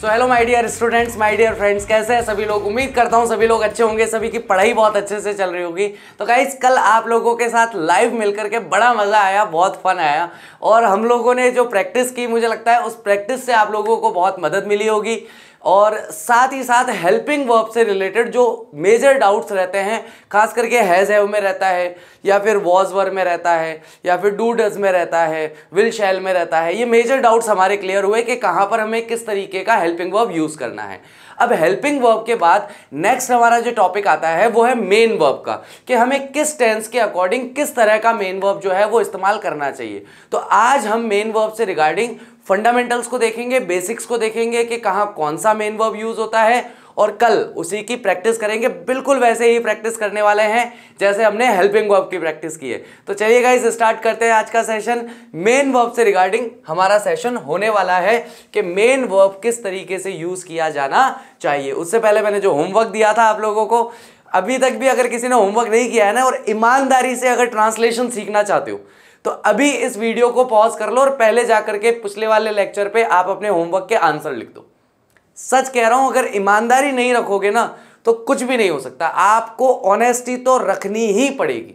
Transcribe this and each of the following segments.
so hello my dear students my dear friends कैसे हैं सभी लोग उम्मीद करता हूँ सभी लोग अच्छे होंगे सभी की पढ़ाई बहुत अच्छे से चल रही होगी तो गाइज कल आप लोगों के साथ लाइव मिलकर के बड़ा मज़ा आया बहुत फन आया और हम लोगों ने जो प्रैक्टिस की मुझे लगता है उस प्रैक्टिस से आप लोगों को बहुत मदद मिली होगी और साथ ही साथ हेल्पिंग वर्ब से रिलेटेड जो मेजर डाउट्स रहते हैं खास करके हैज़ हैव में रहता है या फिर वॉज वर में रहता है या फिर डू डज में रहता है विल शैल में रहता है ये मेजर डाउट्स हमारे क्लियर हुए कि कहाँ पर हमें किस तरीके का हेल्पिंग वर्ब यूज़ करना है अब हेल्पिंग वर्ब के बाद नेक्स्ट हमारा जो टॉपिक आता है वो है मेन वर्ब का कि हमें किस टेंस के अकॉर्डिंग किस तरह का मेन वर्ब जो है वो इस्तेमाल करना चाहिए तो आज हम मेन वर्ब से रिगार्डिंग फंडामेंटल्स को देखेंगे बेसिक्स को देखेंगे कि कहाँ कौन सा मेन वर्ब यूज होता है और कल उसी की प्रैक्टिस करेंगे बिल्कुल वैसे ही प्रैक्टिस करने वाले हैं जैसे हमने हेल्पिंग वर्ब की प्रैक्टिस की है तो चलिए गाइज स्टार्ट करते हैं आज का सेशन मेन वर्ब से रिगार्डिंग हमारा सेशन होने वाला है कि मेन वर्ब किस तरीके से यूज़ किया जाना चाहिए उससे पहले मैंने जो होमवर्क दिया था आप लोगों को अभी तक भी अगर किसी ने होमवर्क नहीं किया है ना और ईमानदारी से अगर ट्रांसलेशन सीखना चाहते हो तो अभी इस वीडियो को पॉज कर लो और पहले जाकर के पिछले वाले लेक्चर पे आप अपने होमवर्क के आंसर लिख दो सच कह रहा हूं अगर ईमानदारी नहीं रखोगे ना तो कुछ भी नहीं हो सकता आपको ऑनेस्टी तो रखनी ही पड़ेगी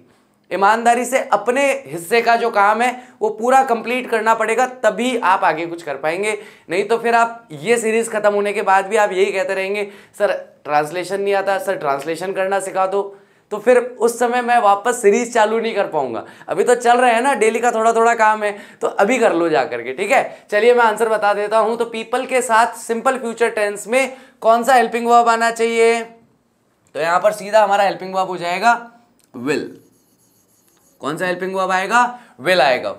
ईमानदारी से अपने हिस्से का जो काम है वो पूरा कंप्लीट करना पड़ेगा तभी आप आगे कुछ कर पाएंगे नहीं तो फिर आप ये सीरीज़ ख़त्म होने के बाद भी आप यही कहते रहेंगे सर ट्रांसलेशन नहीं आता सर ट्रांसलेशन करना सिखा दो तो फिर उस समय मैं वापस सीरीज चालू नहीं कर पाऊंगा अभी तो चल रहे हैं ना डेली का थोड़ा थोड़ा काम है तो अभी कर लो जाकर के ठीक है चलिए मैं आंसर बता देता हूं तो पीपल के साथ सिंपल फ्यूचर टेंस में कौन सा हेल्पिंग वर्ब आना चाहिए तो यहां पर सीधा हमारा हेल्पिंग वर्ब हो जाएगा विल कौन सा हेल्पिंग वर्ब आएगा विल आएगा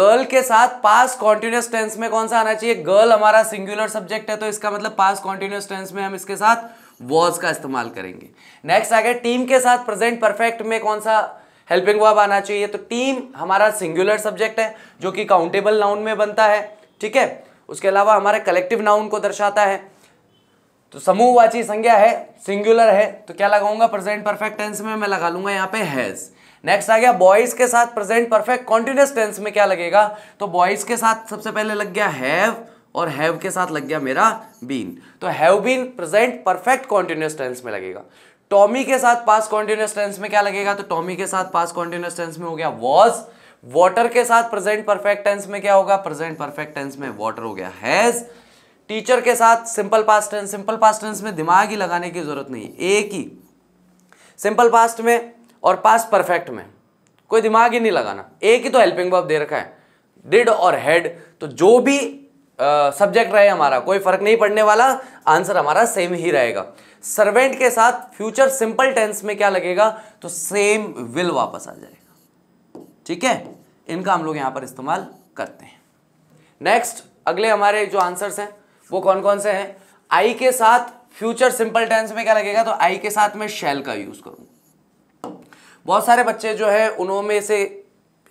गर्ल के साथ पास कॉन्टिन्यूस टेंस में कौन सा आना चाहिए गर्ल हमारा सिंगुलर सब्जेक्ट है तो इसका मतलब पास कॉन्टिन्यूस टेंस में हम इसके साथ वॉज का इस्तेमाल करेंगे नेक्स्ट आ गया टीम के साथ प्रेजेंट परफेक्ट में कौन सा हेल्पिंग वर्ब आना चाहिए तो टीम हमारा सिंगुलर सब्जेक्ट है जो कि काउंटेबल नाउन में बनता है ठीक है उसके अलावा हमारे कलेक्टिव नाउन को दर्शाता है तो समूहवाची संज्ञा है सिंगुलर है तो क्या लगाऊंगा प्रेजेंट परफेक्ट टेंस में मैं लगा लूंगा यहाँ पे हैज़ नेक्स्ट आ गया बॉयज के साथ प्रेजेंट परफेक्ट कॉन्टिन्यूस टेंस में क्या लगेगा तो बॉयज के साथ सबसे पहले लग गया हैव और हैव के साथ लग गया मेरा बीन तो have been present perfect continuous tense में लगेगा टॉमी के साथ पास कॉन्टिन्यूस टेंस में क्या लगेगा तो टॉमी के साथ पास कॉन्टिन्यूस टेंस में हो गया वॉज वॉटर के साथ प्रेजेंट परफेक्ट टेंस में क्या होगा प्रेजेंट परफेक्ट टेंस में वॉटर हो गया हैज टीचर के साथ simple past tense simple past tense में दिमाग ही लगाने की जरूरत नहीं है एक ही सिंपल पास्ट में और पास्ट परफेक्ट में कोई दिमाग ही नहीं लगाना एक ही तो हेल्पिंग वर्ब दे रखा है डिड और हेड तो जो भी सब्जेक्ट रहे हमारा कोई फर्क नहीं पड़ने वाला आंसर हमारा सेम ही रहेगा सर्वेंट के साथ फ्यूचर सिंपल टेंस में क्या लगेगा तो सेम विल वापस आ जाएगा ठीक है इनका हम लोग यहां पर इस्तेमाल करते हैं नेक्स्ट अगले हमारे जो आंसर्स हैं वो कौन कौन से हैं आई के साथ फ्यूचर सिंपल टेंस में क्या लगेगा तो आई के साथ मैं शेल का यूज़ करूंगा बहुत सारे बच्चे जो है उन्होंने से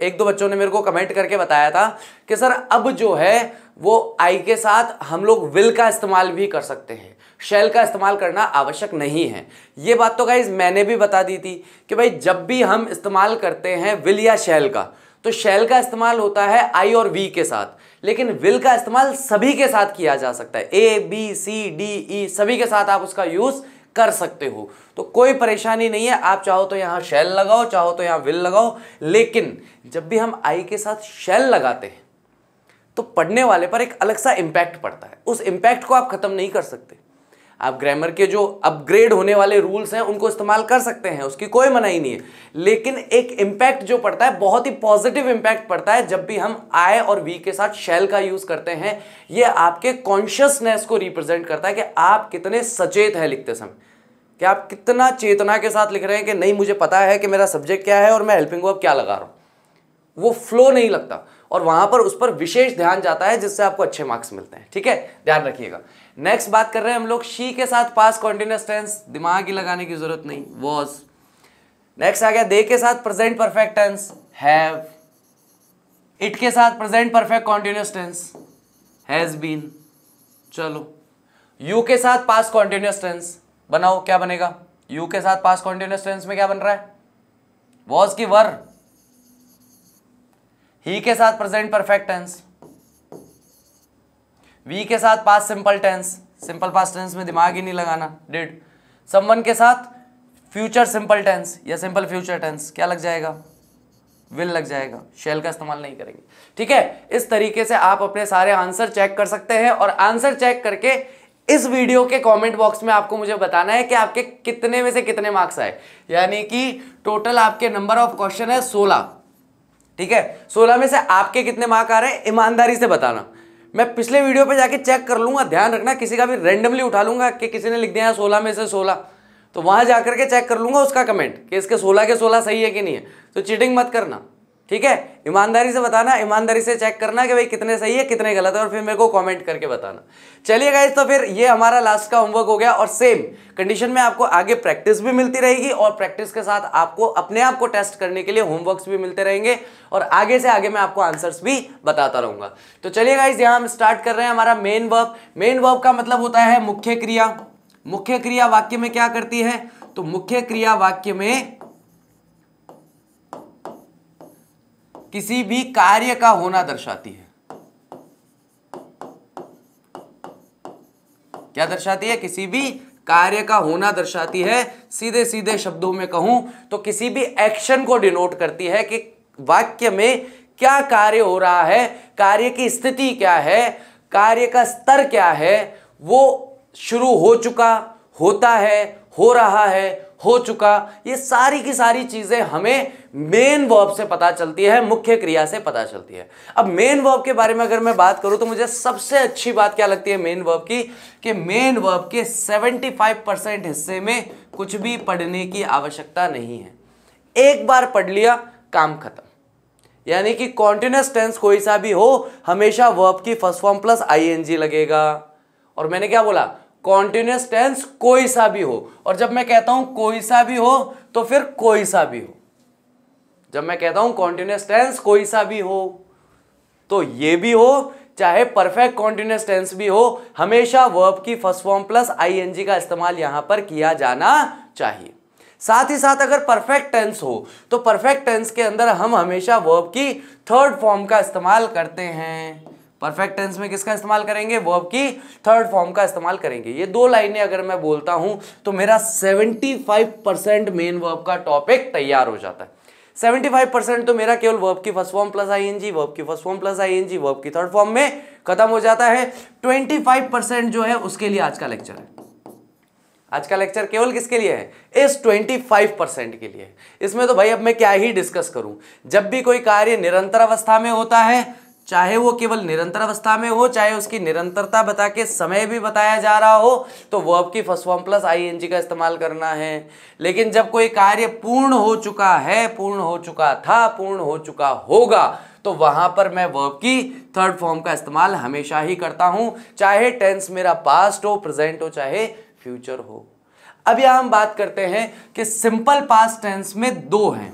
एक दो बच्चों ने मेरे को कमेंट करके बताया था कि सर अब जो है वो आई के साथ हम लोग विल का इस्तेमाल भी कर सकते हैं शेल का इस्तेमाल करना आवश्यक नहीं है ये बात तो गाइज मैंने भी बता दी थी कि भाई जब भी हम इस्तेमाल करते हैं विल या शेल का तो शेल का इस्तेमाल होता है आई और वी के साथ लेकिन विल का इस्तेमाल सभी के साथ किया जा सकता है A B C D E सभी के साथ आप उसका यूज़ कर सकते हो तो कोई परेशानी नहीं है आप चाहो तो यहाँ शेल लगाओ चाहो तो यहाँ विल लगाओ लेकिन जब भी हम आई के साथ शेल लगाते हैं तो पढ़ने वाले पर एक अलग सा इम्पैक्ट पड़ता है उस इम्पैक्ट को आप ख़त्म नहीं कर सकते आप ग्रामर के जो अपग्रेड होने वाले रूल्स हैं उनको इस्तेमाल कर सकते हैं उसकी कोई मनाही नहीं है लेकिन एक इम्पैक्ट जो पड़ता है बहुत ही पॉजिटिव इम्पैक्ट पड़ता है जब भी हम आय और वी के साथ शैल का यूज़ करते हैं ये आपके कॉन्शियसनेस को रिप्रेजेंट करता है कि आप कितने सचेत हैं लिखते समय कि आप कितना चेतना के साथ लिख रहे हैं कि नहीं मुझे पता है कि मेरा सब्जेक्ट क्या है और मैं हेल्पिंग वर्ब क्या लगा रहा हूँ वो फ्लो नहीं लगता और वहाँ पर उस पर विशेष ध्यान जाता है जिससे आपको अच्छे मार्क्स मिलते हैं ठीक है ध्यान रखिएगा नेक्स्ट बात कर रहे हैं हम लोग शी के साथ पास कॉन्टिन्यूस टेंस दिमाग ही लगाने की जरूरत नहीं वॉज नेक्स्ट आ गया दे के साथ present perfect tense have it के साथ present perfect continuous tense has been चलो यू के साथ पास कॉन्टिन्यूस टेंस बनाओ क्या बनेगा यू के साथ पास कॉन्टिन्यूस टेंस में क्या बन रहा है वॉज की वर ही के साथ प्रेजेंट परफेक्ट टेंस वी के साथ past simple tense simple past tense में दिमाग ही नहीं लगाना डिड समवन के साथ फ्यूचर सिंपल टेंस या सिंपल फ्यूचर टेंस क्या लग जाएगा विल लग जाएगा शेल का इस्तेमाल नहीं करेंगे ठीक है इस तरीके से आप अपने सारे आंसर चेक कर सकते हैं और आंसर चेक करके इस वीडियो के कमेंट बॉक्स में आपको मुझे बताना है कि आपके कितने में से कितने मार्क्स आए यानी कि टोटल आपके नंबर ऑफ क्वेश्चन है सोलह ठीक है सोलह में से आपके कितने मार्क आ रहे हैं ईमानदारी से बताना मैं पिछले वीडियो पे जाके चेक कर लूंगा ध्यान रखना किसी का भी रेंडमली उठा लूंगा कि किसी ने लिख दिया है सोलह में से सोलह तो वहाँ जा करके चेक कर लूंगा उसका कमेंट कि इसके सोलह के सोलह सही है कि नहीं है तो चीटिंग मत करना ठीक है ईमानदारी से बताना ईमानदारी से चेक करना कि भाई कितने सही है कितने गलत है और फिर मेरे को कमेंट करके बताना चलिए गाइज तो फिर ये हमारा लास्ट का होमवर्क हो गया और सेम कंडीशन में आपको आगे प्रैक्टिस भी मिलती रहेगी और प्रैक्टिस के साथ आपको अपने आप को टेस्ट करने के लिए होमवर्क भी मिलते रहेंगे और आगे से आगे मैं आपको आंसर्स भी बताता रहूंगा तो चलिए गाइज यहाँ हम स्टार्ट कर रहे हैं हमारा मेन वर्क मेन वर्ब का मतलब होता है मुख्य क्रिया मुख्य क्रिया वाक्य में क्या करती है तो मुख्य क्रिया वाक्य में किसी भी कार्य का होना दर्शाती है क्या दर्शाती है किसी भी कार्य का होना दर्शाती है सीधे सीधे शब्दों में कहूं तो किसी भी एक्शन को डिनोट करती है कि वाक्य में क्या कार्य हो रहा है कार्य की स्थिति क्या है कार्य का स्तर क्या है वो शुरू हो चुका होता है हो रहा है हो चुका ये सारी की सारी चीज़ें हमें मेन वर्ब से पता चलती है मुख्य क्रिया से पता चलती है अब मेन वर्ब के बारे में अगर मैं बात करूं तो मुझे सबसे अच्छी बात क्या लगती है मेन वर्ब की कि मेन वर्ब के 75 परसेंट हिस्से में कुछ भी पढ़ने की आवश्यकता नहीं है एक बार पढ़ लिया काम खत्म यानी कि कॉन्टिन्यूस टेंस कोई सा भी हो हमेशा वर्ब की फर्स्ट फॉर्म प्लस आईएनजी लगेगा और मैंने क्या बोला कॉन्टिन्यूस टेंस कोई सा भी हो और जब मैं कहता हूं कोई सा भी हो तो फिर कोई सा भी हो जब मैं कहता हूं कॉन्टिन्यूस टेंस कोई सा भी हो तो ये भी हो चाहे परफेक्ट कॉन्टिन्यूस टेंस भी हो हमेशा वर्ब की फर्स्ट फॉर्म प्लस आई का इस्तेमाल यहां पर किया जाना चाहिए साथ ही साथ अगर परफेक्ट टेंस हो तो परफेक्ट टेंस के अंदर हम हमेशा वर्ब की थर्ड फॉर्म का इस्तेमाल करते हैं परफेक्ट टेंस में किसका इस्तेमाल करेंगे वर्ब की थर्ड फॉर्म का इस्तेमाल करेंगे ये दो लाइनें अगर मैं बोलता हूं तो मेरा 75 परसेंट मेन वर्ब का टॉपिक तैयार हो जाता है 75 परसेंट तो मेरा केवल वर्ब की first form plus ING verb की first form plus ING verb की थर्ड फॉर्म में खत्म हो जाता है ट्वेंटी जो है उसके लिए आज का लेक्चर है आज का लेक्चर केवल किसके लिए है इस 25 परसेंट के लिए इसमें तो भाई अब मैं क्या ही डिस्कस करूं जब भी कोई कार्य निरंतर अवस्था में होता है चाहे वो केवल निरंतर अवस्था में हो चाहे उसकी निरंतरता बता के समय भी बताया जा रहा हो तो वर्ब की फर्स्ट फॉर्म प्लस आईएनजी का इस्तेमाल करना है लेकिन जब कोई कार्य पूर्ण हो चुका है पूर्ण हो चुका था पूर्ण हो चुका होगा तो वहां पर मैं वर्ब की थर्ड फॉर्म का इस्तेमाल हमेशा ही करता हूं चाहे टेंस मेरा पास्ट हो प्रेजेंट हो चाहे फ्यूचर हो अब यहां हम बात करते हैं कि सिंपल पास्ट टेंस में दो हैं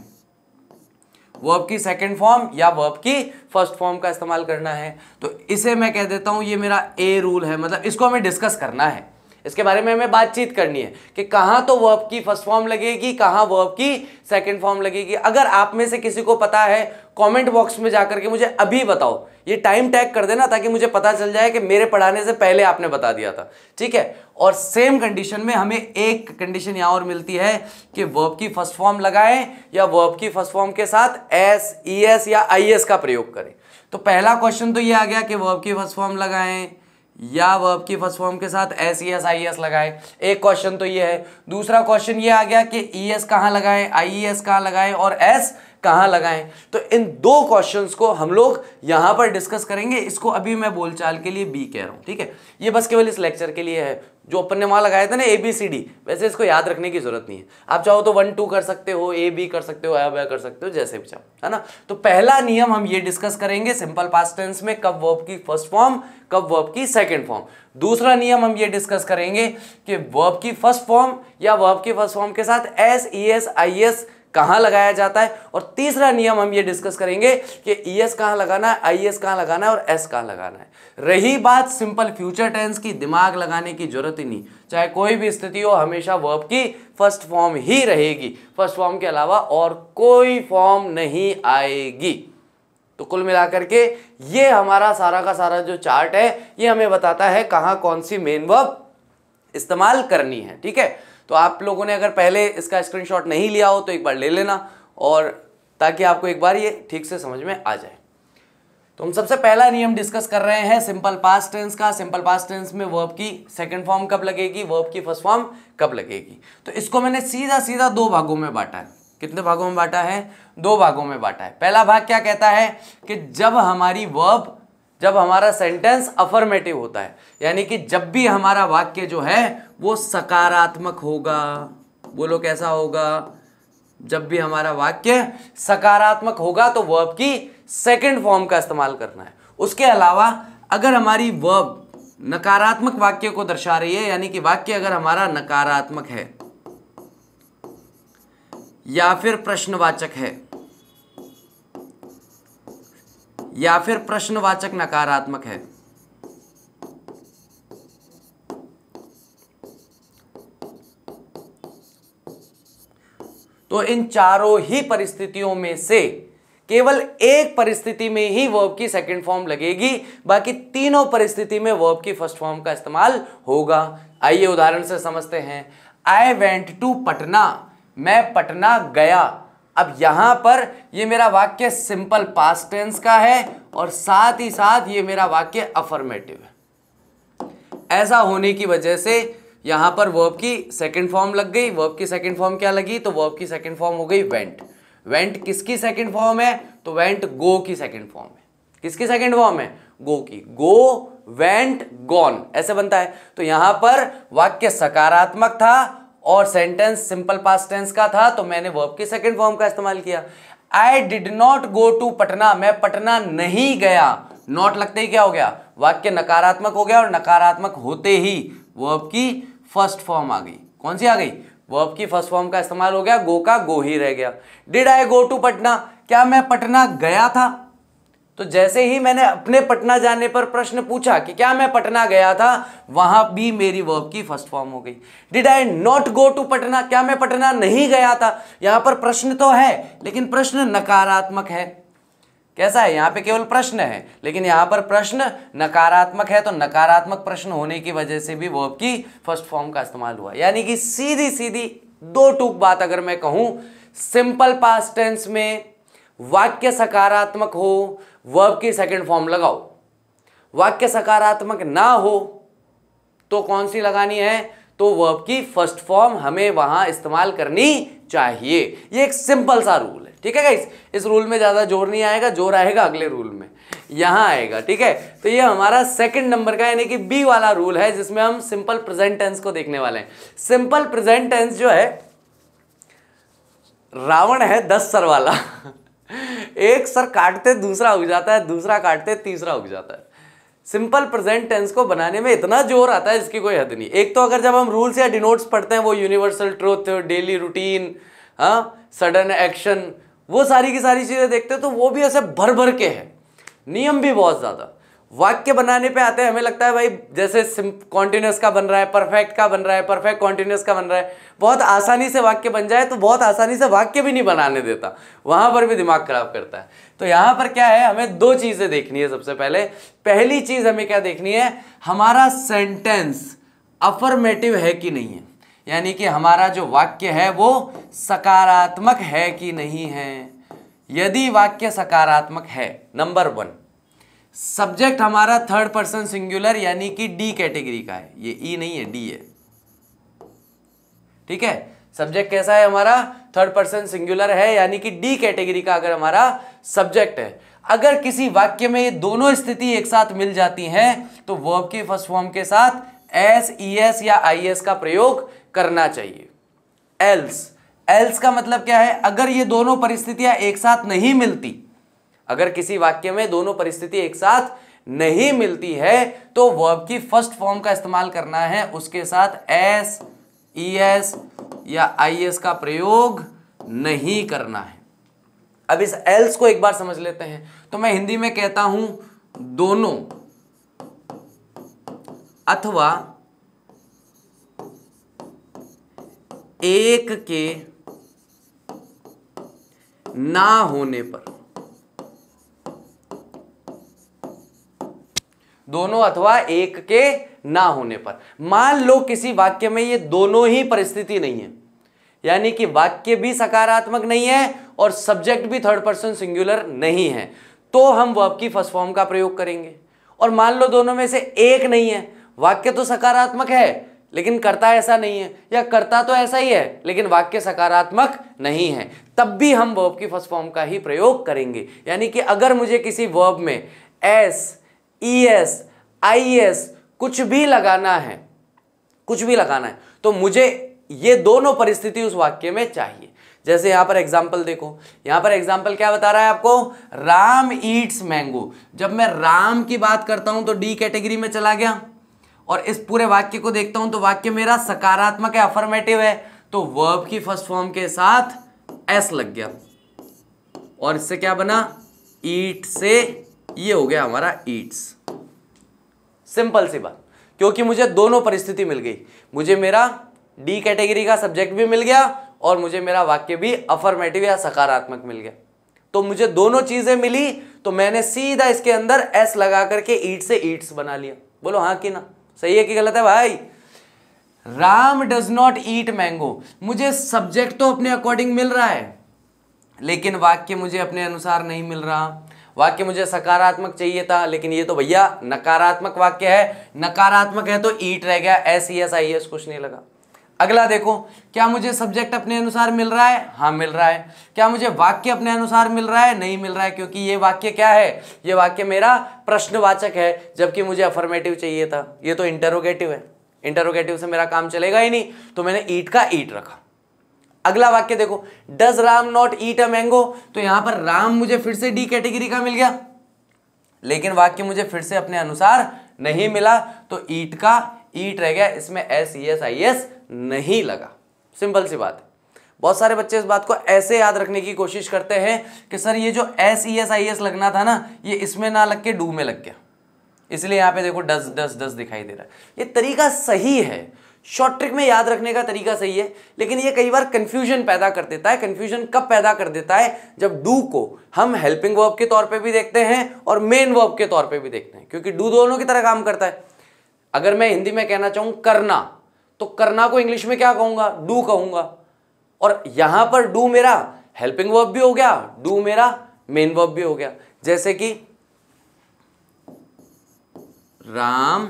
वर्ब की सेकेंड फॉर्म या वर्ब की फर्स्ट फॉर्म का इस्तेमाल करना है तो इसे मैं कह देता हूँ ये मेरा ए रूल है मतलब इसको हमें डिस्कस करना है इसके बारे में हमें बातचीत करनी है कि कहाँ तो वर्ब की फर्स्ट फॉर्म लगेगी कहाँ वर्ब की सेकंड फॉर्म लगेगी अगर आप में से किसी को पता है कमेंट बॉक्स में जाकर के मुझे अभी बताओ ये टाइम टैग कर देना ताकि मुझे पता चल जाए कि मेरे पढ़ाने से पहले आपने बता दिया था ठीक है और सेम कंडीशन में हमें एक कंडीशन यहाँ और मिलती है कि वर्ब की फर्स्ट फॉर्म लगाएं या वर्ब की फर्स्ट फॉर्म के साथ एस ई एस या आई एस का प्रयोग करें तो पहला क्वेश्चन तो ये आ गया कि वर्ब की फर्स्ट फॉर्म लगाएं या वर्ब की फर्स्ट फॉर्म के साथ S E S I S लगाए एक क्वेश्चन तो ये है दूसरा क्वेश्चन ये आ गया कि ई e एस कहाँ लगाए आई ई e एस कहाँ लगाए और एस कहाँ लगाएं तो इन दो क्वेश्चंस को हम लोग यहाँ पर डिस्कस करेंगे इसको अभी मैं बोलचाल के लिए बी कह रहा हूँ ठीक है ये बस केवल इस लेक्चर के लिए है जो अपन ने वहाँ लगाया था ना ए बी सी डी वैसे इसको याद रखने की जरूरत नहीं है आप चाहो तो वन टू कर सकते हो ए बी कर सकते हो आया कर सकते हो जैसे भी चाहो है ना तो पहला नियम हम ये डिस्कस करेंगे सिंपल पास्टेंस टेंस में कब वर्ब की फर्स्ट फॉर्म कब वर्ब की सेकेंड फॉर्म दूसरा नियम हम ये डिस्कस करेंगे कि वर्ब की फर्स्ट फॉर्म या वर्ब की फर्स्ट फॉर्म के साथ S E S I S कहाँ लगाया जाता है और तीसरा नियम हम ये डिस्कस करेंगे कि ई e एस कहाँ लगाना है आई एस कहाँ लगाना है और एस कहां लगाना है रही बात सिंपल फ्यूचर टेंस की दिमाग लगाने की जरूरत ही नहीं चाहे कोई भी स्थिति हो हमेशा वर्ब की फर्स्ट फॉर्म ही रहेगी फर्स्ट फॉर्म के अलावा और कोई फॉर्म नहीं आएगी तो कुल मिलाकर के ये हमारा सारा का सारा जो चार्ट है ये हमें बताता है कहां कौन सी मेन वर्ब इस्तेमाल करनी है ठीक है तो आप लोगों ने अगर पहले इसका स्क्रीनशॉट नहीं लिया हो तो एक बार ले लेना और ताकि आपको एक बार ये ठीक से समझ में आ जाए तो हम सबसे पहला नियम डिस्कस कर रहे हैं सिंपल पास्ट टेंस का सिंपल पास्ट टेंस में वर्ब की सेकंड फॉर्म कब लगेगी वर्ब की फर्स्ट फॉर्म कब लगेगी तो इसको मैंने सीधा सीधा दो भागों में बांटा है कितने भागों में बांटा है दो भागों में बांटा है पहला भाग क्या कहता है कि जब हमारी वर्ब जब हमारा सेंटेंस अफर्मेटिव होता है यानी कि जब भी हमारा वाक्य जो है वो सकारात्मक होगा बोलो कैसा होगा जब भी हमारा वाक्य सकारात्मक होगा तो वर्ब की सेकंड फॉर्म का इस्तेमाल करना है उसके अलावा अगर हमारी वर्ब नकारात्मक वाक्य को दर्शा रही है यानी कि वाक्य अगर हमारा नकारात्मक है या फिर प्रश्नवाचक है या फिर प्रश्नवाचक नकारात्मक है तो इन चारों ही परिस्थितियों में से केवल एक परिस्थिति में ही वर्ब की सेकंड फॉर्म लगेगी बाकी तीनों परिस्थिति में वर्ब की फर्स्ट फॉर्म का इस्तेमाल होगा आइए उदाहरण से समझते हैं आई वेंट टू पटना मैं पटना गया अब यहां पर ये मेरा वाक्य सिंपल पास्ट टेंस का है और साथ ही साथ ये मेरा वाक्य अफर्मेटिव है ऐसा होने की वजह से यहां पर वर्ब की सेकंड फॉर्म लग गई वर्ब की सेकंड फॉर्म क्या लगी तो वर्ब की सेकंड फॉर्म हो गई वेंट वेंट किसकी सेकंड फॉर्म है तो वेंट गो की सेकंड फॉर्म है किसकी सेकंड फॉर्म है गो की गो वेंट गॉन ऐसे बनता है तो यहां पर वाक्य सकारात्मक था और सेंटेंस सिंपल पास्ट टेंस का था तो मैंने वर्ब की सेकेंड फॉर्म का इस्तेमाल किया I did not go to Patna मैं पटना नहीं गया नॉट लगते ही क्या हो गया वाक्य नकारात्मक हो गया और नकारात्मक होते ही वर्ब की फर्स्ट फॉर्म आ गई कौन सी आ गई वर्ब की फर्स्ट फॉर्म का इस्तेमाल हो गया गो का गो ही रह गया did I go to Patna क्या मैं पटना गया था तो जैसे ही मैंने अपने पटना जाने पर प्रश्न पूछा कि क्या मैं पटना गया था वहां भी मेरी वर्ब की फर्स्ट फॉर्म हो गई did I not go to Patna क्या मैं पटना नहीं गया था यहां पर प्रश्न तो है लेकिन प्रश्न नकारात्मक है कैसा है यहाँ पे केवल प्रश्न है लेकिन यहाँ पर प्रश्न नकारात्मक है तो नकारात्मक प्रश्न होने की वजह से भी वर्ब की फर्स्ट फॉर्म का इस्तेमाल हुआ यानी कि सीधी सीधी दो टूक बात अगर मैं कहूं सिंपल पास्ट टेंस में वाक्य सकारात्मक हो वर्ब की सेकंड फॉर्म लगाओ वाक्य सकारात्मक ना हो तो कौन सी लगानी है तो वर्ब की फर्स्ट फॉर्म हमें वहां इस्तेमाल करनी चाहिए ये एक सिंपल सा रूल है ठीक है गाइस इस रूल में ज़्यादा जोर नहीं आएगा जोर आएगा अगले रूल में यहां आएगा ठीक है तो ये हमारा सेकंड नंबर का यानी कि बी वाला रूल है जिसमें हम सिंपल प्रेजेंट टेंस को देखने वाले हैं सिंपल प्रेजेंट टेंस जो है रावण है दस सर वाला एक सर काटते दूसरा उग जाता है दूसरा काटते तीसरा उग जाता है सिंपल प्रेजेंट टेंस को बनाने में इतना जोर आता है इसकी कोई हद नहीं एक तो अगर जब हम रूल्स या डिनोट्स पढ़ते हैं वो यूनिवर्सल ट्रूथ डेली रूटीन हाँ सडन एक्शन वो सारी की सारी चीज़ें देखते हैं तो वो भी ऐसे भर भर के हैं नियम भी बहुत ज़्यादा वाक्य बनाने पे आते हैं हमें लगता है भाई जैसे कॉन्टिन्यूस का बन रहा है परफेक्ट का बन रहा है परफेक्ट कॉन्टिन्यूस का बन रहा है बहुत आसानी से वाक्य बन जाए तो बहुत आसानी से वाक्य भी नहीं बनाने देता वहाँ पर भी दिमाग खराब करता है तो यहाँ पर क्या है हमें दो चीज़ें देखनी है सबसे पहले पहली चीज़ हमें क्या देखनी है हमारा सेंटेंस अफर्मेटिव है कि नहीं है यानी कि हमारा जो वाक्य है वो सकारात्मक है कि नहीं है यदि वाक्य सकारात्मक है नंबर वन सब्जेक्ट हमारा थर्ड पर्सन सिंगुलर यानी कि डी कैटेगरी का है ये ई e नहीं है डी है ठीक है सब्जेक्ट कैसा है हमारा थर्ड पर्सन सिंगुलर है यानी कि डी कैटेगरी का अगर हमारा सब्जेक्ट है अगर किसी वाक्य में ये दोनों स्थिति एक साथ मिल जाती हैं तो वर्ब की फर्स्ट फॉर्म के साथ एस ई एस या आई एस का प्रयोग करना चाहिए एल्स एल्स का मतलब क्या है अगर ये दोनों परिस्थितियां एक साथ नहीं मिलती अगर किसी वाक्य में दोनों परिस्थिति एक साथ नहीं मिलती है तो वर्ब की फर्स्ट फॉर्म का इस्तेमाल करना है उसके साथ एस ई एस या आई एस का प्रयोग नहीं करना है अब इस एल्स को एक बार समझ लेते हैं तो मैं हिंदी में कहता हूं दोनों अथवा एक के ना होने पर दोनों अथवा एक के ना होने पर मान लो किसी वाक्य में ये दोनों ही परिस्थिति नहीं है यानी कि वाक्य भी सकारात्मक नहीं है और सब्जेक्ट भी थर्ड पर्सन सिंगुलर नहीं है तो हम वर्ब की फर्स्ट फॉर्म का प्रयोग करेंगे और मान लो दोनों में से एक नहीं है वाक्य तो सकारात्मक है लेकिन करता ऐसा नहीं है या करता तो ऐसा ही है लेकिन वाक्य सकारात्मक नहीं है तब भी हम वर्ब की फर्स्ट फॉर्म का ही प्रयोग करेंगे यानी कि अगर मुझे किसी वर्ब में S E S I S कुछ भी लगाना है कुछ भी लगाना है तो मुझे ये दोनों परिस्थिति उस वाक्य में चाहिए जैसे यहां पर एग्जाम्पल देखो यहां पर एग्जाम्पल क्या बता रहा है आपको राम ईट्स मैंगो जब मैं राम की बात करता हूं तो डी कैटेगरी में चला गया और इस पूरे वाक्य को देखता हूं तो वाक्य मेरा सकारात्मक है अफर्मेटिव है तो वर्ब की फर्स्ट फॉर्म के साथ एस लग गया और इससे क्या बना ईट से ये हो गया हमारा ईट्स सिंपल सी बात क्योंकि मुझे दोनों परिस्थिति मिल गई मुझे मेरा डी कैटेगरी का सब्जेक्ट भी मिल गया और मुझे मेरा वाक्य भी अफर्मेटिव या सकारात्मक मिल गया तो मुझे दोनों चीज़ें मिली तो मैंने सीधा इसके अंदर एस लगा करके ईट से ईट्स बना लिया बोलो हाँ कि ना सही है कि गलत है भाई Ram does not eat mango मुझे सब्जेक्ट तो अपने अकॉर्डिंग मिल रहा है लेकिन वाक्य मुझे अपने अनुसार नहीं मिल रहा वाक्य मुझे सकारात्मक चाहिए था लेकिन ये तो भैया नकारात्मक वाक्य है नकारात्मक है तो ईट रह गया S E S I S कुछ नहीं लगा अगला देखो क्या मुझे सब्जेक्ट अपने अनुसार मिल रहा है हाँ मिल रहा है क्या मुझे वाक्य अपने अनुसार मिल रहा है नहीं मिल रहा है क्योंकि ये वाक्य क्या है ये वाक्य मेरा प्रश्नवाचक है जबकि मुझे अफर्मेटिव चाहिए था ये तो इंटरोगेटिव है इंटरोगेटिव से मेरा काम चलेगा ही नहीं तो मैंने ईट का ईट रखा अगला वाक्य देखो does Ram not eat a mango तो यहां पर राम मुझे फिर से डी कैटेगरी का मिल गया लेकिन वाक्य मुझे फिर से अपने अनुसार नहीं मिला तो ईट का ईट रह गया इसमें S E S I S नहीं लगा सिंपल सी बात बहुत सारे बच्चे इस बात को ऐसे याद रखने की कोशिश करते हैं कि सर ये जो S E S I S लगना था ना ये इसमें ना लग के डू में लग गया इसलिए यहां पे देखो डस डस डस दिखाई दे रहा है ये तरीका सही है शॉर्ट ट्रिक में याद रखने का तरीका सही है लेकिन ये कई बार कंफ्यूजन पैदा कर देता है कंफ्यूजन कब पैदा कर देता है जब डू को हम हेल्पिंग वर्ब के तौर पे भी देखते हैं और मेन वर्ब के तौर पे भी देखते हैं क्योंकि डू दोनों की तरह काम करता है अगर मैं हिंदी में कहना चाहूँ करना तो करना को इंग्लिश में क्या कहूँगा डू कहूँगा और यहाँ पर डू मेरा हेल्पिंग वर्ब भी हो गया डू मेरा मेन वर्ब भी हो गया जैसे कि Ram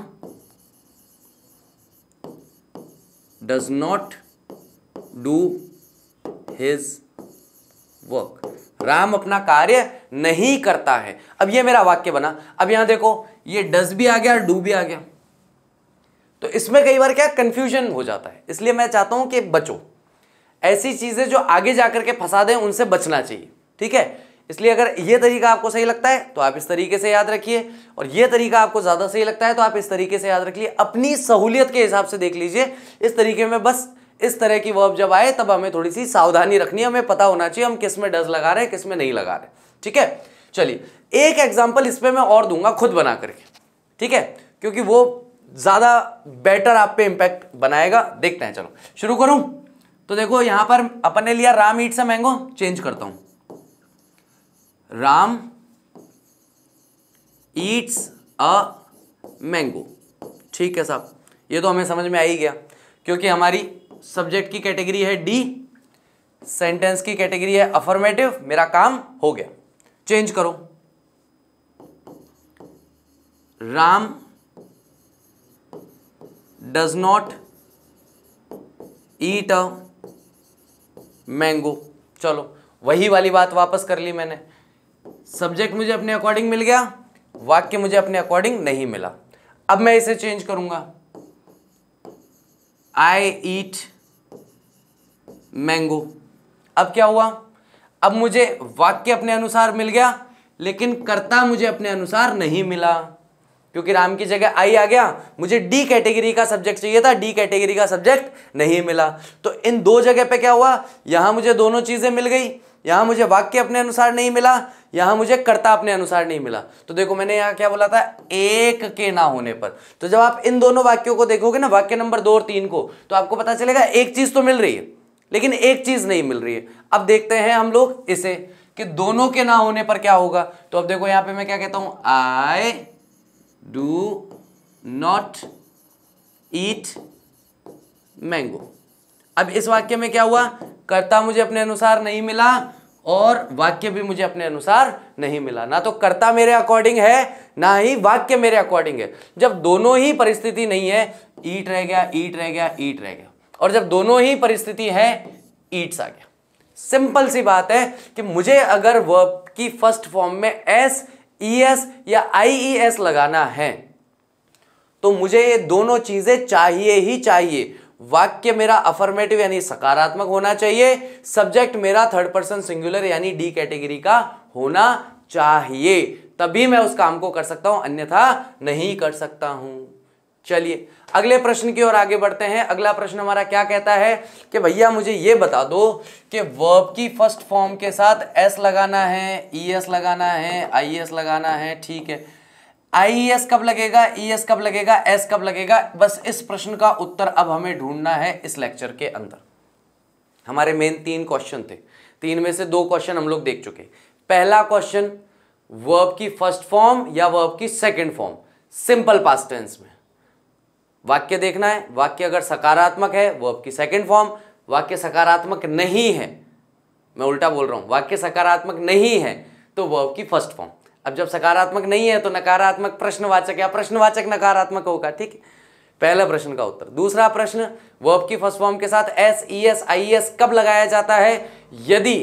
does not do his work Ram अपना कार्य नहीं करता है अब ये मेरा वाक्य बना अब यहां देखो ये डस भी आ गया डू भी आ गया तो इसमें कई बार क्या कंफ्यूजन हो जाता है इसलिए मैं चाहता हूं कि बचो ऐसी चीजें जो आगे जाकर के फंसा दें उनसे बचना चाहिए ठीक है इसलिए अगर ये तरीका आपको सही लगता है तो आप इस तरीके से याद रखिए और ये तरीका आपको ज़्यादा सही लगता है तो आप इस तरीके से याद रखिए अपनी सहूलियत के हिसाब से देख लीजिए इस तरीके में बस इस तरह की वर्ब जब आए तब हमें थोड़ी सी सावधानी रखनी है हमें पता होना चाहिए हम किस में डज लगा रहे हैं किस में नहीं लगा रहे ठीक है चलिए एक एग्जाम्पल इस पर मैं और दूंगा खुद बना करके ठीक है क्योंकि वो ज़्यादा बेटर आप पे इम्पैक्ट बनाएगा देखते हैं चलो शुरू करूँ तो देखो यहाँ पर अपन ने लिया राम ईट से मैंगो चेंज करता हूँ राम ईट्स अ मैंगो ठीक है साहब ये तो हमें समझ में आ ही गया क्योंकि हमारी सब्जेक्ट की कैटेगरी है डी सेंटेंस की कैटेगरी है अफर्मेटिव मेरा काम हो गया चेंज करो Ram does not eat a mango चलो वही वाली बात वापस कर ली मैंने सब्जेक्ट मुझे अपने अकॉर्डिंग मिल गया वाक्य मुझे अपने अकॉर्डिंग नहीं मिला अब मैं इसे चेंज करूंगा आई ईट मैंगो अब क्या हुआ अब मुझे वाक्य अपने अनुसार मिल गया लेकिन कर्ता मुझे अपने अनुसार नहीं मिला क्योंकि राम की जगह आई आ गया मुझे डी कैटेगरी का सब्जेक्ट चाहिए था डी कैटेगरी का सब्जेक्ट नहीं मिला तो इन दो जगह पे क्या हुआ यहां मुझे दोनों चीज़ें मिल गई यहां मुझे वाक्य अपने अनुसार नहीं मिला यहां मुझे कर्ता अपने अनुसार नहीं मिला तो देखो मैंने यहां क्या बोला था एक के ना होने पर तो जब आप इन दोनों वाक्यों को देखोगे ना वाक्य नंबर दो और तीन को तो आपको पता चलेगा एक चीज़ तो मिल रही है लेकिन एक चीज़ नहीं मिल रही है अब देखते हैं हम लोग इसे कि दोनों के ना होने पर क्या होगा तो अब देखो यहां पर मैं क्या कहता हूं I do not eat mango अब इस वाक्य में क्या हुआ कर्ता मुझे अपने अनुसार नहीं मिला और वाक्य भी मुझे अपने अनुसार नहीं मिला ना तो कर्ता मेरे अकॉर्डिंग है ना ही वाक्य मेरे अकॉर्डिंग है जब दोनों ही परिस्थिति नहीं है ईट रह गया ईट रह गया ईट रह गया और जब दोनों ही परिस्थिति है ईट्स आ गया सिंपल सी बात है कि मुझे अगर वर्ब की फर्स्ट फॉर्म में एस ई एस या आई ई एस लगाना है तो मुझे ये दोनों चीज़ें चाहिए ही चाहिए वाक्य मेरा अफर्मेटिव यानी सकारात्मक होना चाहिए सब्जेक्ट मेरा थर्ड पर्सन सिंगुलर यानी डी कैटेगरी का होना चाहिए तभी मैं उस काम को कर सकता हूं अन्यथा नहीं कर सकता हूं चलिए अगले प्रश्न की ओर आगे बढ़ते हैं अगला प्रश्न हमारा क्या कहता है कि भैया मुझे ये बता दो कि वर्ब की फर्स्ट फॉर्म के साथ एस लगाना है ई e एस लगाना है आई एस लगाना है ठीक है आईएस e कब लगेगा ई e एस e कब लगेगा एस कब लगेगा बस इस प्रश्न का उत्तर अब हमें ढूंढना है इस लेक्चर के अंदर हमारे मेन तीन क्वेश्चन थे तीन में से दो क्वेश्चन हम लोग देख चुके पहला क्वेश्चन वर्ब की फर्स्ट फॉर्म या वर्ब की second form simple past tense में वाक्य देखना है वाक्य अगर सकारात्मक है वर्ब की सेकंड फॉर्म वाक्य सकारात्मक नहीं है मैं उल्टा बोल रहा हूं वाक्य सकारात्मक नहीं है तो वर्ब की फर्स्ट फॉर्म अब जब सकारात्मक नहीं है तो नकारात्मक प्रश्नवाचक या प्रश्नवाचक नकारात्मक होगा ठीक है पहला प्रश्न का उत्तर दूसरा प्रश्न वर्ब की फर्स्ट फॉर्म के साथ S E S I S कब लगाया जाता है यदि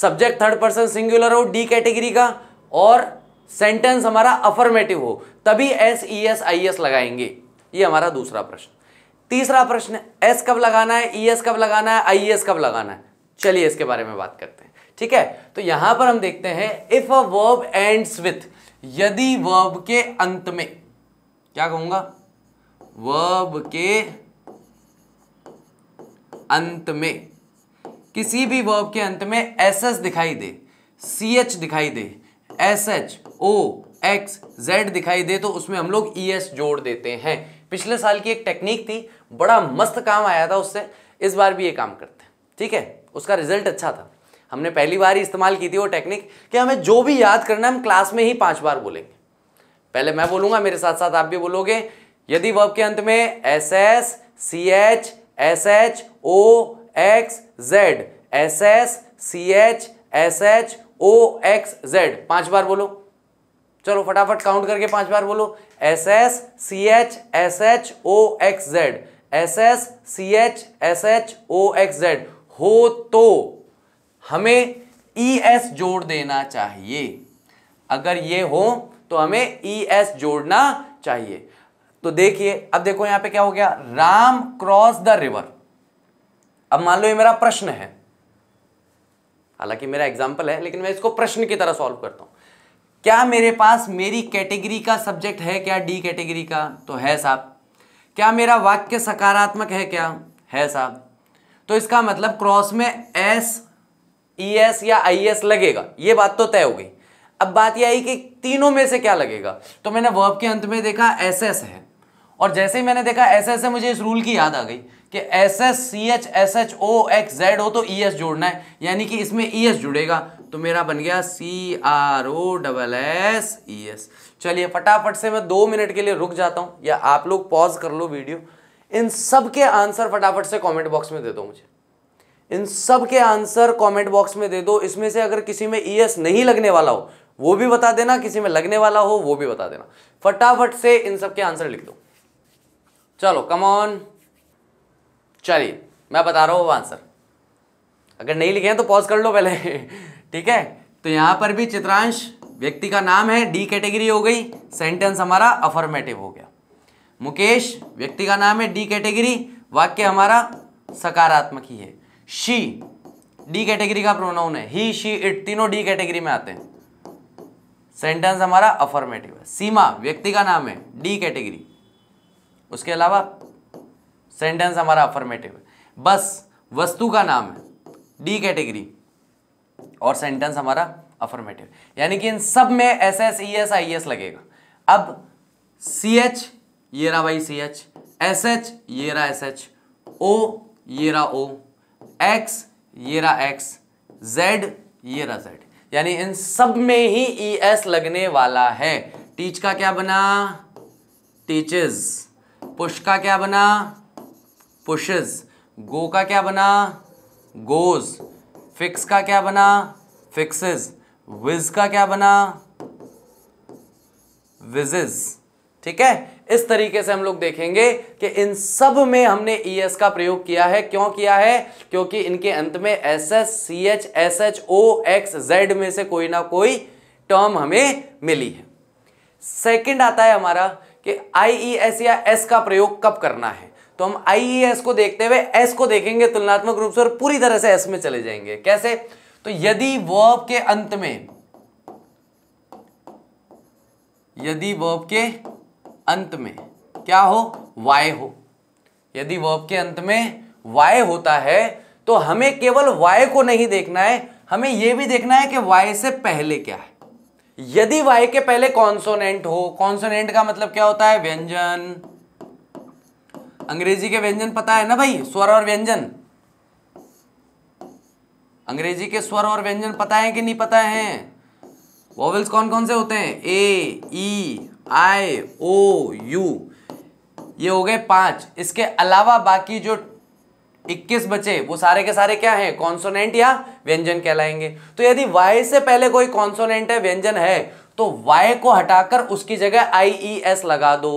सब्जेक्ट थर्ड पर्सन सिंगुलर हो डी कैटेगरी का और सेंटेंस हमारा अफर्मेटिव हो तभी S E S I S लगाएंगे ये हमारा दूसरा प्रश्न तीसरा प्रश्न एस कब लगाना है ई e, एस कब लगाना है आई एस e, कब लगाना है चलिए इसके बारे में बात करते हैं ठीक है तो यहां पर हम देखते हैं if a verb ends with यदि वर्ब के अंत में क्या कहूंगा वर्ब के अंत में किसी भी वर्ब के अंत में एस एस दिखाई दे सी एच दिखाई दे S H O X Z दिखाई दे तो उसमें हम लोग ई e एस जोड़ देते हैं पिछले साल की एक टेक्निक थी बड़ा मस्त काम आया था उससे इस बार भी ये काम करते हैं ठीक है उसका रिजल्ट अच्छा था हमने पहली बार ही इस्तेमाल की थी वो टेक्निक कि हमें जो भी याद करना है हम क्लास में ही पांच बार बोलेंगे पहले मैं बोलूंगा मेरे साथ साथ आप भी बोलोगे यदि वर्ब के अंत में S S C H S H O X Z S S C H S H O X Z पांच बार बोलो चलो फटाफट काउंट करके पांच बार बोलो S S C H S H O X Z S S C H S H O X Z हो तो हमें ई e एस जोड़ देना चाहिए अगर ये हो तो हमें ई e एस जोड़ना चाहिए तो देखिए अब देखो यहां पे क्या हो गया राम क्रॉस द रिवर अब मान लो ये मेरा प्रश्न है हालांकि मेरा एग्जाम्पल है लेकिन मैं इसको प्रश्न की तरह सॉल्व करता हूं क्या मेरे पास मेरी कैटेगरी का सब्जेक्ट है क्या डी कैटेगरी का तो है साहब क्या मेरा वाक्य सकारात्मक है क्या है साहब तो इसका मतलब क्रॉस में एस ईएस e या आईएस लगेगा ये बात तो तय हो गई अब बात यह आई कि तीनों में से क्या लगेगा तो मैंने वर्ब के अंत में देखा एस एस है और जैसे ही मैंने देखा एस एस है मुझे इस रूल की याद आ गई कि S S C H S H O X Z हो तो ई e एस जोड़ना है यानी कि इसमें ई e एस जुड़ेगा तो मेरा बन गया C R O double S E S चलिए फटाफट से मैं दो मिनट के लिए रुक जाता हूँ या आप लोग पॉज कर लो वीडियो इन सब के आंसर फटाफट से कमेंट बॉक्स में दे दो मुझे इन सब के आंसर कमेंट बॉक्स में दे दो इसमें से अगर किसी में एस e नहीं लगने वाला हो वो भी बता देना किसी में लगने वाला हो वो भी बता देना फटाफट से इन सब के आंसर लिख दो चलो कमॉन चलिए मैं बता रहा हूँ आंसर अगर नहीं लिखे हैं तो पॉज कर लो पहले ठीक है तो यहाँ पर भी चित्रांश व्यक्ति का नाम है डी कैटेगरी हो गई सेंटेंस हमारा अफर्मेटिव हो गया मुकेश व्यक्ति का नाम है डी कैटेगरी वाक्य हमारा सकारात्मक ही है शी डी कैटेगरी का प्रोनाउन है ही शी इट तीनों डी कैटेगरी में आते हैं सेंटेंस हमारा अफर्मेटिव है सीमा व्यक्ति का नाम है डी कैटेगरी उसके अलावा सेंटेंस हमारा अफर्मेटिव है बस वस्तु का नाम है डी कैटेगरी और सेंटेंस हमारा अफर्मेटिव यानी कि इन सब में S S E S I S लगेगा अब सी एच ये रहा भाई सी एच एस एच ये रहा एस एच ओ ये रहा ओ एक्स ये रहा एक्स जेड ये रहा जेड यानी इन सब में ही ई e एस लगने वाला है टीच का क्या बना टीचेस पुश का क्या बना पुशेस गो का क्या बना गोज फिक्स का क्या बना फिक्सेस विज का क्या बना विजेज़ ठीक है इस तरीके से हम लोग देखेंगे कि इन सब में हमने ई e एस का प्रयोग किया है क्यों किया है क्योंकि इनके अंत में S S C H S H O X Z में से कोई ना कोई टर्म हमें मिली है सेकंड आता है हमारा कि आई ई एस या एस का प्रयोग कब करना है तो हम आई ई एस को देखते हुए एस को देखेंगे तुलनात्मक रूप से और पूरी तरह से एस में चले जाएंगे कैसे तो यदि वर्ब के अंत में यदि वर्ब के अंत में क्या हो वाय हो यदि वर्ब के अंत में वाय होता है तो हमें केवल वाय को नहीं देखना है हमें यह भी देखना है कि वाय से पहले क्या है यदि वाय के पहले कॉन्सोनेंट हो कॉन्सोनेंट का मतलब क्या होता है व्यंजन अंग्रेजी के व्यंजन पता है ना भाई स्वर और व्यंजन अंग्रेजी के स्वर और व्यंजन पता है कि नहीं पता है वॉवल्स कौन कौन से होते हैं ए ई e, आई ओ यू ये हो गए पांच इसके अलावा बाकी जो 21 बचे वो सारे के सारे क्या हैं कॉन्सोनेंट या व्यंजन कहलाएंगे तो यदि y से पहले कोई कॉन्सोनेंट है व्यंजन है तो y को हटाकर उसकी जगह आई ई एस लगा दो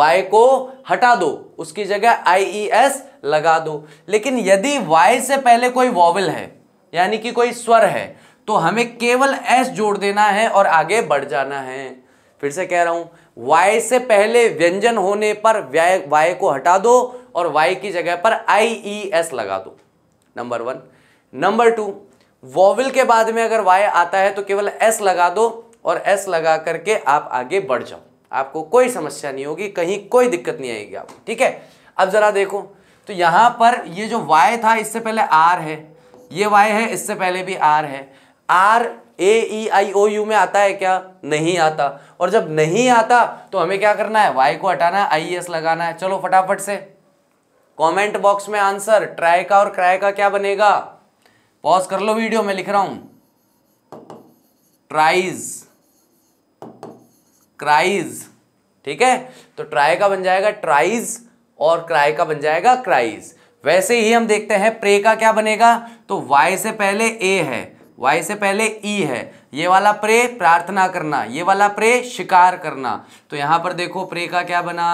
y को हटा दो उसकी जगह आई ई एस लगा दो लेकिन यदि y से पहले कोई वॉवल है यानी कि कोई स्वर है तो हमें केवल s जोड़ देना है और आगे बढ़ जाना है फिर से कह रहा हूं वाय से पहले व्यंजन होने पर वाय को हटा दो और वाई की जगह पर आई ई एस लगा दो number one number two vowel के बाद में अगर वाई आता है तो केवल एस लगा दो और एस लगा करके आप आगे बढ़ जाओ आपको कोई समस्या नहीं होगी कहीं कोई दिक्कत नहीं आएगी आपको ठीक है अब जरा देखो तो यहां पर ये जो वाई था इससे पहले आर है ये वाई है इससे पहले भी आर है R A E I O you में आता है क्या नहीं आता और जब नहीं आता तो हमें क्या करना है वाई को हटाना है आई एस e लगाना है चलो फटाफट से कमेंट बॉक्स में आंसर ट्राई का और क्राई का क्या बनेगा पॉज कर लो वीडियो में लिख रहा हूं ट्राइज क्राइज ठीक है तो ट्राई का बन जाएगा ट्राइज और क्राई का बन जाएगा क्राइज वैसे ही हम देखते हैं प्रे का क्या बनेगा तो वाई से पहले ए है वाई से पहले ई e है ये वाला प्रे प्रार्थना करना ये वाला प्रे शिकार करना तो यहाँ पर देखो प्रे का क्या बना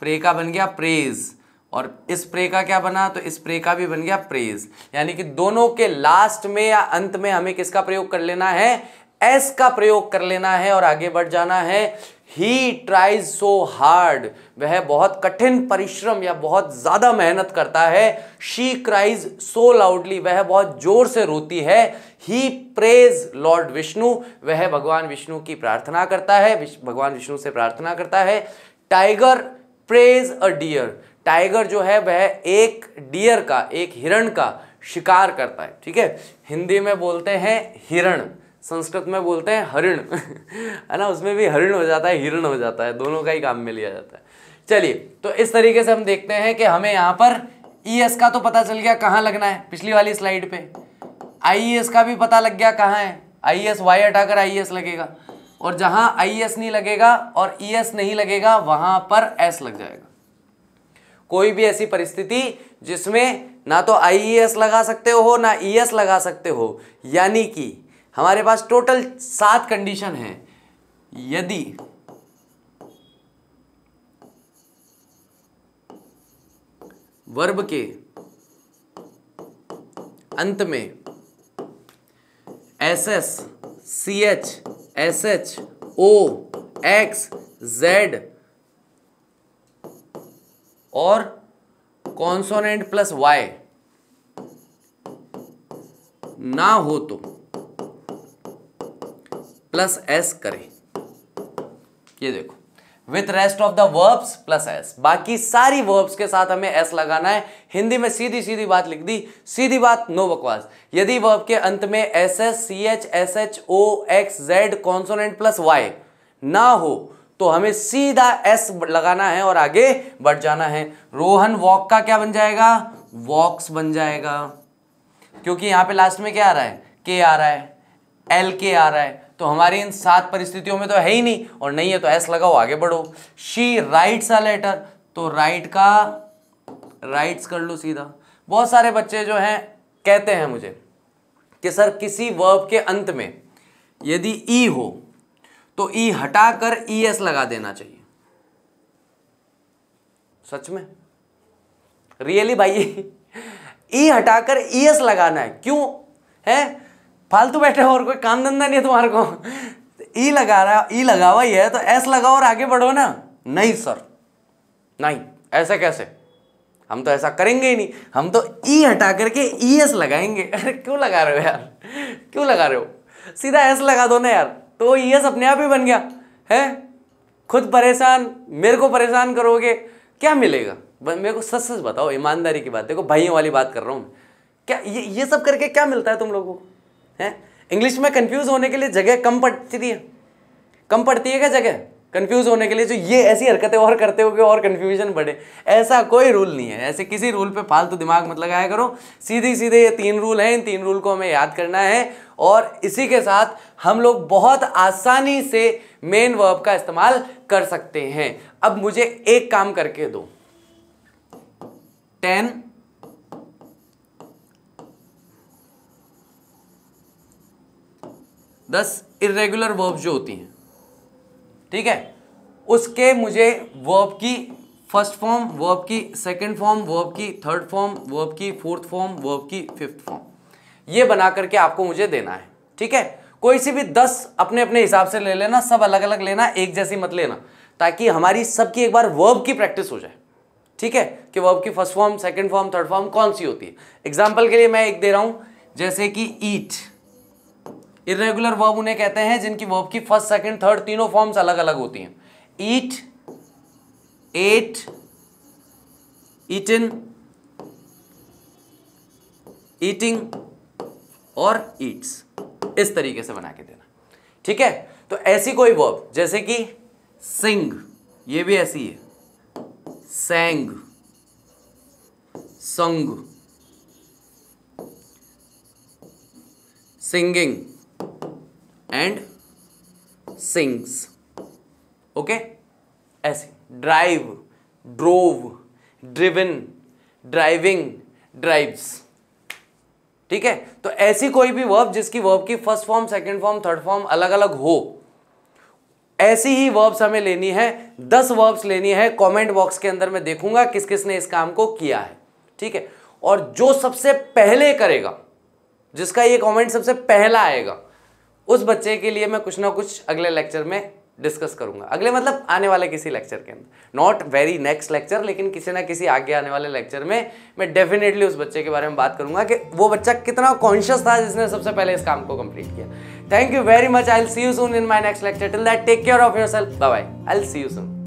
प्रे का बन गया प्रेज और इस प्रे का क्या बना तो इस प्रे का भी बन गया प्रेज यानी कि दोनों के लास्ट में या अंत में हमें किसका प्रयोग कर लेना है एस का प्रयोग कर लेना है और आगे बढ़ जाना है ही ट्राइज सो हार्ड वह बहुत कठिन परिश्रम या बहुत ज़्यादा मेहनत करता है शी क्राइज सो लाउडली वह बहुत जोर से रोती है ही प्रेज लॉर्ड विष्णु वह भगवान विष्णु की प्रार्थना करता है भगवान विष्णु से प्रार्थना करता है tiger prays a deer tiger जो है वह एक डियर का एक हिरण का शिकार करता है ठीक है हिंदी में बोलते हैं हिरण संस्कृत में बोलते हैं हरिण है ना उसमें भी हरिण हो जाता है हिरण हो जाता है दोनों का ही काम में लिया जाता है चलिए तो इस तरीके से हम देखते हैं कि हमें यहाँ पर ई e एस का तो पता चल गया कहाँ लगना है पिछली वाली स्लाइड पे आई एस e का भी पता लग गया कहाँ है आई एस वाई हटाकर आई एस e लगेगा और जहाँ आई एस नहीं लगेगा और ई एस नहीं लगेगा वहाँ पर एस लग जाएगा कोई भी ऐसी परिस्थिति जिसमें ना तो आई ई एस लगा सकते हो ना ई एस लगा सकते हो यानी कि हमारे पास टोटल सात कंडीशन है यदि वर्ब के अंत में S S C H S H O X Z और कॉन्सोनेंट प्लस वाई ना हो तो प्लस एस करें ये देखो with rest of the verbs plus S बाकी सारी वर्ब्स के साथ हमें एस लगाना है हिंदी में सीधी सीधी बात लिख दी सीधी बात नो बकवास यदि वर्ब के अंत में S S C H S H O X Z consonant plus Y ना हो तो हमें सीधा एस लगाना है और आगे बढ़ जाना है रोहन वॉक का क्या बन जाएगा वॉक्स बन जाएगा क्योंकि यहां पे लास्ट में क्या आ रहा है के आ रहा है एल के आ रहा है तो हमारी इन सात परिस्थितियों में तो है ही नहीं और नहीं है तो एस लगाओ आगे बढ़ो शी राइट्स अ लेटर तो राइट का राइट्स कर लो सीधा बहुत सारे बच्चे जो हैं कहते हैं मुझे कि सर किसी वर्ब के अंत में यदि ई e हो तो ई e हटाकर ई एस लगा देना चाहिए सच में रियली भाई ई e हटाकर ई एस लगाना है क्यों है फालतू बैठे हो और कोई काम धंधा नहीं है तुम्हारे को ई लगा रहा ई लगा हुआ ही है तो एस लगाओ और आगे बढ़ो ना नहीं सर नहीं ऐसे कैसे हम तो ऐसा करेंगे ही नहीं हम तो ई हटा करके ई एस लगाएंगे अरे क्यों लगा रहे हो यार क्यों लगा रहे हो सीधा एस लगा दो ना यार तो ई एस अपने आप ही बन गया है खुद परेशान मेरे को परेशान करोगे क्या मिलेगा मेरे को सच सच बताओ ईमानदारी की बात देखो भाइयों वाली बात कर रहा हूँ क्या ये ये सब करके क्या मिलता है तुम लोगों को हैं इंग्लिश में कंफ्यूज होने के लिए जगह कम पड़ती है कम पड़ती है क्या जगह कंफ्यूज होने के लिए जो ये ऐसी हरकतें और करते हो और कंफ्यूजन बढ़े ऐसा कोई रूल नहीं है ऐसे किसी रूल पे फालतू तो दिमाग मत लगाया करो सीधे सीधे ये तीन रूल हैं इन तीन रूल को हमें याद करना है और इसी के साथ हम लोग बहुत आसानी से मेन वर्ब का इस्तेमाल कर सकते हैं अब मुझे एक काम करके दो टेन दस इरेगुलर वर्ब जो होती हैं ठीक है उसके मुझे वर्ब की फर्स्ट फॉर्म वर्ब की सेकंड फॉर्म वर्ब की थर्ड फॉर्म वर्ब की फोर्थ फॉर्म वर्ब की फिफ्थ फॉर्म ये बना करके आपको मुझे देना है ठीक है कोई सी भी दस अपने अपने हिसाब से ले लेना सब अलग अलग लेना एक जैसी मत लेना ताकि हमारी सबकी एक बार वर्ब की प्रैक्टिस हो जाए ठीक है कि वर्ब की first form second form third form कौन सी होती है एग्जाम्पल के लिए मैं एक दे रहा हूँ जैसे कि ईट इरेगुलर वर्ब उन्हें कहते हैं जिनकी वर्ब की फर्स्ट सेकंड थर्ड तीनों फॉर्म्स अलग अलग होती हैं ईट एट ईटन ईटिंग और ईट्स इस तरीके से बना के देना ठीक है तो ऐसी कोई वर्ब जैसे कि सिंग ये भी ऐसी है sang sung singing and sings okay ऐसे drive drove driven driving drives ठीक है तो ऐसी कोई भी वर्ब जिसकी वर्ब की first form second form third form अलग अलग हो ऐसी ही वर्ब्स हमें लेनी है दस वर्ब्स लेनी है कमेंट बॉक्स के अंदर मैं देखूंगा किस किस ने इस काम को किया है ठीक है और जो सबसे पहले करेगा जिसका ये कमेंट सबसे पहला आएगा उस बच्चे के लिए मैं कुछ ना कुछ अगले लेक्चर में डिस्कस करूंगा अगले मतलब आने वाले किसी लेक्चर के अंदर नॉट वेरी नेक्स्ट लेक्चर लेकिन किसी ना किसी आगे आने वाले लेक्चर में मैं डेफिनेटली उस बच्चे के बारे में बात करूंगा कि वो बच्चा कितना कॉन्शियस था जिसने सबसे पहले इस काम को कंप्लीट किया thank you very much I see you soon in my next lecture till that take care of yourself bye I see you soon